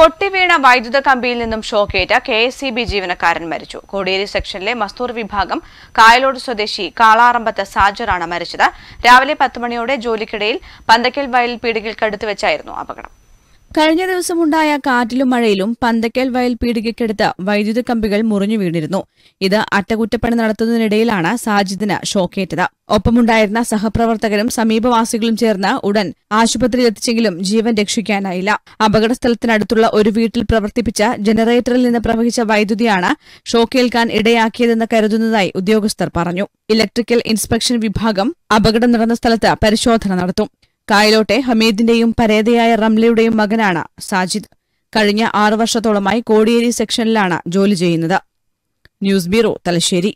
പൊട്ടിവീണ വൈദ്യുത കമ്പിയിൽ നിന്നും ഷോക്കേറ്റ കെ എസ് സി ബി ജീവനക്കാരൻ മരിച്ചു കോടിയേരി സെക്ഷനിലെ മസ്തൂർ വിഭാഗം കായലോട് സ്വദേശി കാളാറമ്പത്ത് സാജറാണ് മരിച്ചത് രാവിലെ പത്ത് മണിയോടെ ജോലിക്കിടയിൽ പന്തക്കൽ വയൽ പീടികൾക്കടുത്ത് വെച്ചായിരുന്നു അപകടം കഴിഞ്ഞ ദിവസമുണ്ടായ കാറ്റിലും മഴയിലും പന്തക്കൽ വയൽ പീടികയ്ക്കടുത്ത് വൈദ്യുത കമ്പികൾ മുറിഞ്ഞു വീണിരുന്നു ഇത് അറ്റകുറ്റപ്പണി നടത്തുന്നതിനിടയിലാണ് സാജിദിന് ഷോക്കേറ്റത് ഒപ്പമുണ്ടായിരുന്ന സഹപ്രവർത്തകരും സമീപവാസികളും ചേർന്ന് ഉടൻ ആശുപത്രിയിൽ എത്തിച്ചെങ്കിലും ജീവൻ രക്ഷിക്കാനായില്ല അപകട സ്ഥലത്തിനടുത്തുള്ള ഒരു വീട്ടിൽ പ്രവർത്തിപ്പിച്ച ജനറേറ്ററിൽ നിന്ന് പ്രവഹിച്ച വൈദ്യുതിയാണ് ഷോക്കേൽക്കാൻ ഇടയാക്കിയതെന്ന് കരുതുന്നതായി ഉദ്യോഗസ്ഥർ പറഞ്ഞു ഇലക്ട്രിക്കൽ ഇൻസ്പെക്ഷൻ വിഭാഗം അപകടം നടന്ന സ്ഥലത്ത് പരിശോധന നടത്തും കായലോട്ടെ ഹമീദിന്റെയും പരേതയായ റംലയുടെയും മകനാണ് സാജിദ് കഴിഞ്ഞ ആറു വർഷത്തോളമായി കോടിയേരി സെക്ഷനിലാണ് ജോലി ചെയ്യുന്നത് ന്യൂസ് ബ്യൂറോ തലശ്ശേരി